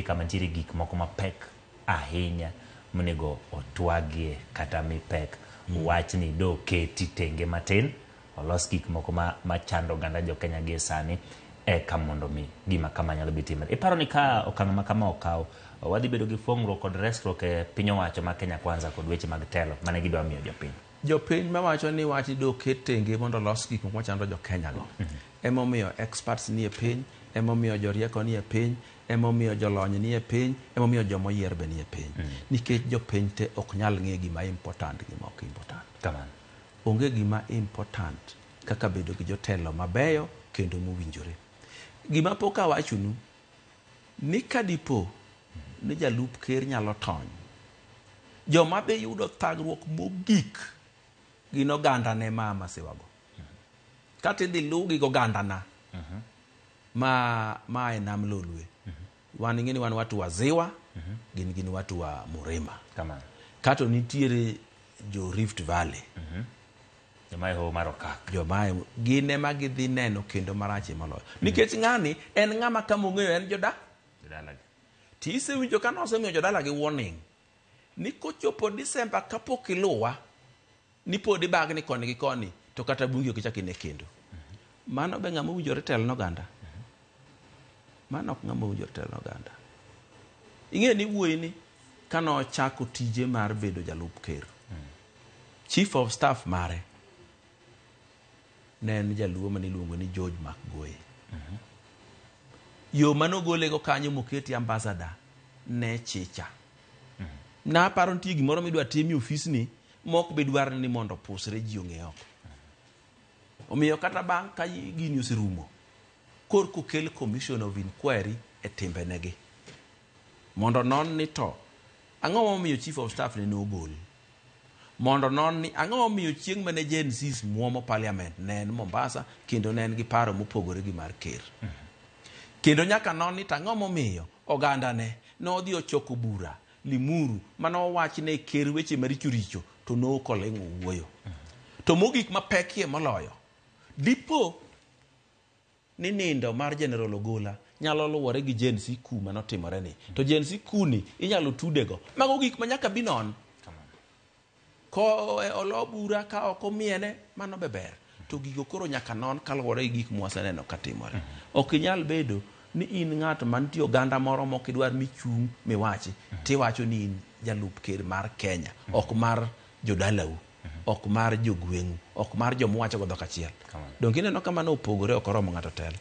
kama nitiere gik moko mapek ahinya monego otwagie kata mipek mm. wachni do keti tenge matin olos gik moko ma, machando oganda jokenya gie sani eka mondo mi gima kama nyalo bi timre iparo ni ka okang' ma kama okaw wadhi bedo gi fuong'ruok kod resruok e piny owacho ma kenya kwanza kod weche mag telo mane gidwa miyo jopiny jopiny mawacho ni wach do ket tenge mondo olos gik moko machando jokenyago mm -hmm. emomiyo experts ni e piny emomiyo jorieko ni e piny emomiyo jolony ni e piny emomiyo joma oyier be ni e piny mm. nikech jopiny te ok nyal ng'e gima important gima ok important onge gima important kaka bedo gi jotelo mabeyo kendo mowinjore gima pok awachonu ni kadipo ni jalup ker nyalo tony joma dhi yudo thagruok mogik gin oganda ne ma masiwago kata idhi lugi gi ogandana mm-hmm. ma ma e nam lolwe mm-hmm. waning'eni wan watu wa ziwa mm -hmm. gin gin watu wa murima kato nitiere jo rift valley mm ho gin ema gidhi neno kendo marache moloyo. Mhm. Nikech ng'ani en ng'ama kama en joda. Jodalagi. Tisewinjo ka nosemiyo jodalagi warning. Ni kochopo Disemba kapok iluwa, ni pod ibagni koni gi koni, to kata bungi ok kendo. Mhm. Mano be ng'ama owinjore tel noganda. Mano ok ng'ama owinjo telo oganda. Ing'e ni wuoyi ni kano chako tije mar bedo jalup ker. Mm. Chief of staff mare ne en jaluo mane iluongo ni George Makgoye. Mm-hmm. Yo mane ogole go kanyo moketi e ambasada ne chicha. Mm-hmm. Na aparo nitie gimoro midwa tim e ofisni mok be dwar ni mondo pusre ji ong'e oko. Mm-hmm. Omiyo kata bang' ka gini oserumo, korku kel commission of inquiry e timbenegi mondo non ni to ang'o momiyo chief of staff ne nobol mondo non ni ang'o momiyo chieng' mane jensis muomo parliament ne en mombasa kendo ne en gi paro mopogore gi mar ker kendo nyaka non ni to ang'o momiyo ogandane nodhi ochoko bura limuru manowachne ker weche maricho richo to nookoleng'o wuoyo to mogik mapekie moloyo dipo ni nindo mar General Ogola nyalo luwore gi Gen Z Q manotimore ni. To Gen Z Q ni inyalo tudego. Mago gik ma nyaka binon. Ko e olo bura ka ok omiene, mano be ber. To gigo koro nyaka non kaluwore gi gik mwaseneno katimore. Ok inyal bedo ni in ng'at mantie oganda moro mok idwar michung' miwachi tiwacho ni in jalup ker mar Kenya ok mar jodalau ok mar jogweng'u ok mar joma uwachogo dhok achiel donge ineno kamano opogore ok oromo ng'ato telo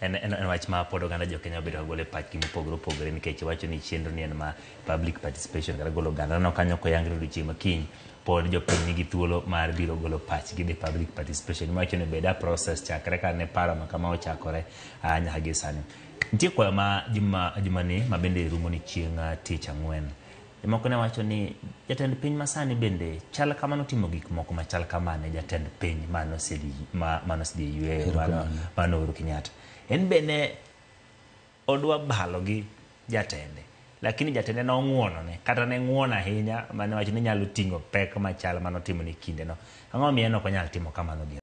En, en, en wach ma pod oganda jokenya obedo kagolo e pachgi mopogore opogore nikech wacho ni chenro ni en ma public participation kata golo oganda no kanyo koyangre odiochieng makiny pod jopiny nigi thuolo mar biro golo pachgi the public participation wacho ni beda process chakre ka ne paro makama ochakore uh, nyaka gi sani nitie kwayo ma jumani juma ma bende rumo ni chieng uh, tich ang'wen moko ne wacho ni jatend piny masani bende chal kama notimo gik moko machal kamane jatend piny manosedi e yweyo mano Uhuru Kenyatta en be ne odwa balo gi jatende lakini jatende ne ong'uono ne kata ne ng'uono ahinya mane wacho ni nyalo ting'o pek machal manotimo ne kindeno ang'o miye ok onyal timo kamano